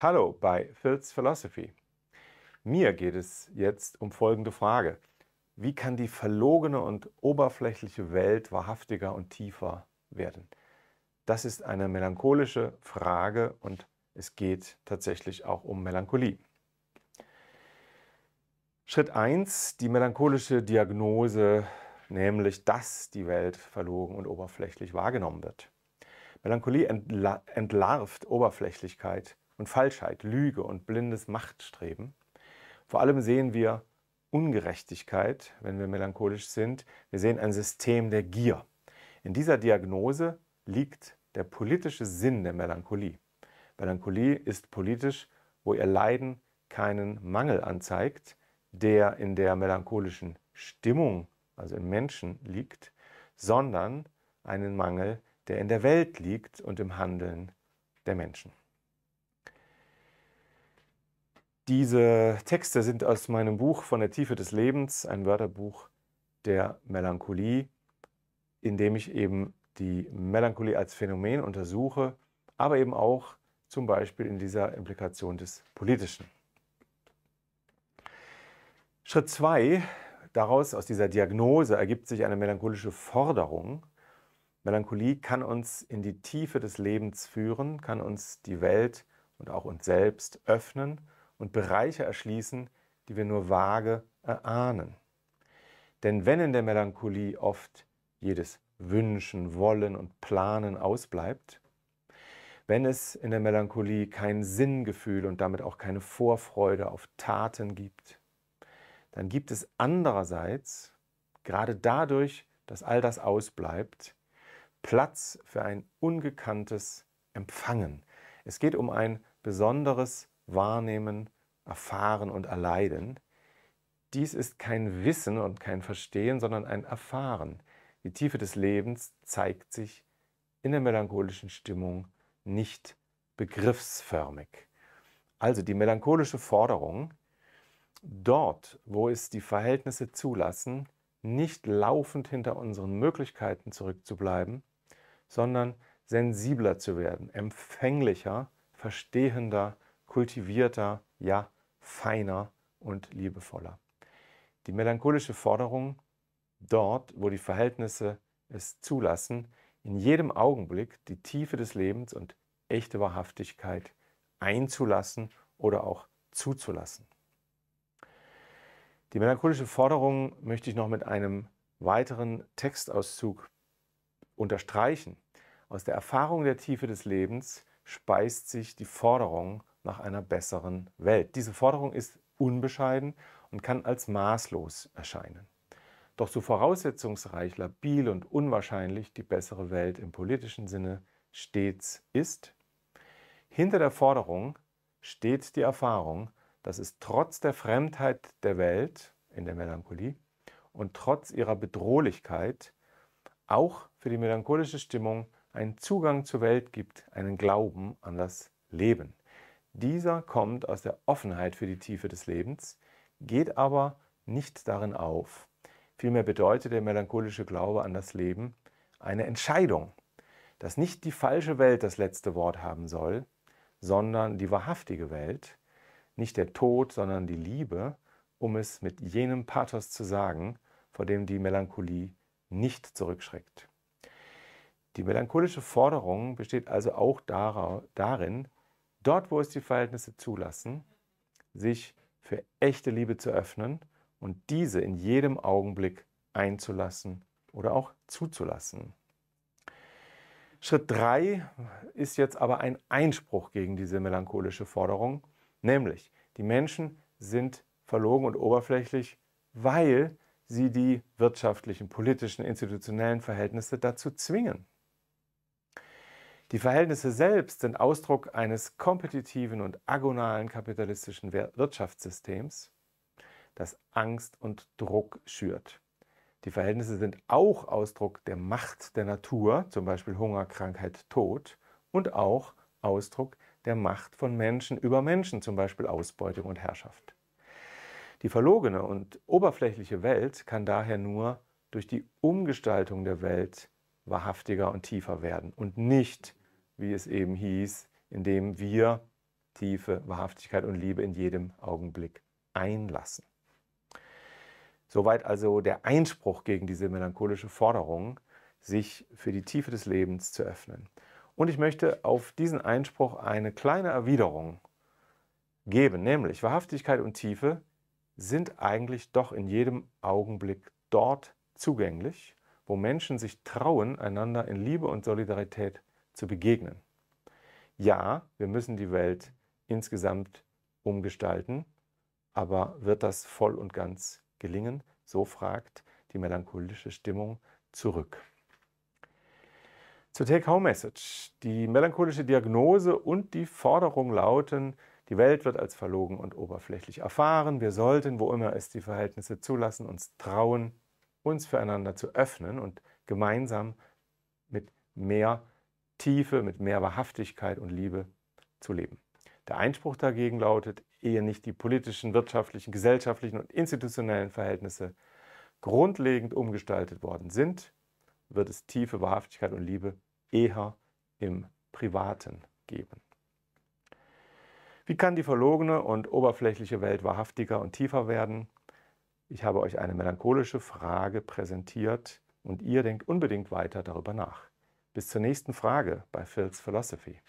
Hallo bei Phil's Philosophy. Mir geht es jetzt um folgende Frage. Wie kann die verlogene und oberflächliche Welt wahrhaftiger und tiefer werden? Das ist eine melancholische Frage und es geht tatsächlich auch um Melancholie. Schritt 1, die melancholische Diagnose, nämlich dass die Welt verlogen und oberflächlich wahrgenommen wird. Melancholie entlarvt Oberflächlichkeit und Falschheit, Lüge und blindes Machtstreben. Vor allem sehen wir Ungerechtigkeit, wenn wir melancholisch sind. Wir sehen ein System der Gier. In dieser Diagnose liegt der politische Sinn der Melancholie. Melancholie ist politisch, wo ihr Leiden keinen Mangel anzeigt, der in der melancholischen Stimmung, also im Menschen, liegt, sondern einen Mangel, der in der Welt liegt und im Handeln der Menschen. Diese Texte sind aus meinem Buch Von der Tiefe des Lebens, ein Wörterbuch der Melancholie, in dem ich eben die Melancholie als Phänomen untersuche, aber eben auch zum Beispiel in dieser Implikation des Politischen. Schritt 2, daraus aus dieser Diagnose ergibt sich eine melancholische Forderung. Melancholie kann uns in die Tiefe des Lebens führen, kann uns die Welt und auch uns selbst öffnen und Bereiche erschließen, die wir nur vage erahnen. Denn wenn in der Melancholie oft jedes Wünschen, Wollen und Planen ausbleibt, wenn es in der Melancholie kein Sinngefühl und damit auch keine Vorfreude auf Taten gibt, dann gibt es andererseits, gerade dadurch, dass all das ausbleibt, Platz für ein ungekanntes Empfangen. Es geht um ein besonderes wahrnehmen, erfahren und erleiden. Dies ist kein Wissen und kein Verstehen, sondern ein Erfahren. Die Tiefe des Lebens zeigt sich in der melancholischen Stimmung nicht begriffsförmig. Also die melancholische Forderung, dort, wo es die Verhältnisse zulassen, nicht laufend hinter unseren Möglichkeiten zurückzubleiben, sondern sensibler zu werden, empfänglicher, verstehender, kultivierter, ja, feiner und liebevoller. Die melancholische Forderung, dort, wo die Verhältnisse es zulassen, in jedem Augenblick die Tiefe des Lebens und echte Wahrhaftigkeit einzulassen oder auch zuzulassen. Die melancholische Forderung möchte ich noch mit einem weiteren Textauszug unterstreichen. Aus der Erfahrung der Tiefe des Lebens speist sich die Forderung nach einer besseren Welt. Diese Forderung ist unbescheiden und kann als maßlos erscheinen. Doch so voraussetzungsreich, labil und unwahrscheinlich die bessere Welt im politischen Sinne stets ist, hinter der Forderung steht die Erfahrung, dass es trotz der Fremdheit der Welt in der Melancholie und trotz ihrer Bedrohlichkeit auch für die melancholische Stimmung einen Zugang zur Welt gibt, einen Glauben an das Leben. Dieser kommt aus der Offenheit für die Tiefe des Lebens, geht aber nicht darin auf. Vielmehr bedeutet der melancholische Glaube an das Leben eine Entscheidung, dass nicht die falsche Welt das letzte Wort haben soll, sondern die wahrhaftige Welt, nicht der Tod, sondern die Liebe, um es mit jenem Pathos zu sagen, vor dem die Melancholie nicht zurückschreckt. Die melancholische Forderung besteht also auch darin, dort, wo es die Verhältnisse zulassen, sich für echte Liebe zu öffnen und diese in jedem Augenblick einzulassen oder auch zuzulassen. Schritt 3 ist jetzt aber ein Einspruch gegen diese melancholische Forderung, nämlich die Menschen sind verlogen und oberflächlich, weil sie die wirtschaftlichen, politischen, institutionellen Verhältnisse dazu zwingen. Die Verhältnisse selbst sind Ausdruck eines kompetitiven und agonalen kapitalistischen Wirtschaftssystems, das Angst und Druck schürt. Die Verhältnisse sind auch Ausdruck der Macht der Natur, zum Beispiel Hunger, Krankheit, Tod, und auch Ausdruck der Macht von Menschen über Menschen, zum Beispiel Ausbeutung und Herrschaft. Die verlogene und oberflächliche Welt kann daher nur durch die Umgestaltung der Welt wahrhaftiger und tiefer werden und nicht wie es eben hieß, indem wir tiefe Wahrhaftigkeit und Liebe in jedem Augenblick einlassen. Soweit also der Einspruch gegen diese melancholische Forderung, sich für die Tiefe des Lebens zu öffnen. Und ich möchte auf diesen Einspruch eine kleine Erwiderung geben, nämlich Wahrhaftigkeit und Tiefe sind eigentlich doch in jedem Augenblick dort zugänglich, wo Menschen sich trauen, einander in Liebe und Solidarität zu begegnen. Ja, wir müssen die Welt insgesamt umgestalten, aber wird das voll und ganz gelingen? So fragt die melancholische Stimmung zurück. Zur Take-Home-Message. Die melancholische Diagnose und die Forderung lauten, die Welt wird als verlogen und oberflächlich erfahren. Wir sollten, wo immer es die Verhältnisse zulassen, uns trauen, uns füreinander zu öffnen und gemeinsam mit mehr Tiefe, mit mehr Wahrhaftigkeit und Liebe zu leben. Der Einspruch dagegen lautet, ehe nicht die politischen, wirtschaftlichen, gesellschaftlichen und institutionellen Verhältnisse grundlegend umgestaltet worden sind, wird es tiefe Wahrhaftigkeit und Liebe eher im Privaten geben. Wie kann die verlogene und oberflächliche Welt wahrhaftiger und tiefer werden? Ich habe euch eine melancholische Frage präsentiert und ihr denkt unbedingt weiter darüber nach. Bis zur nächsten Frage bei Phil's Philosophy.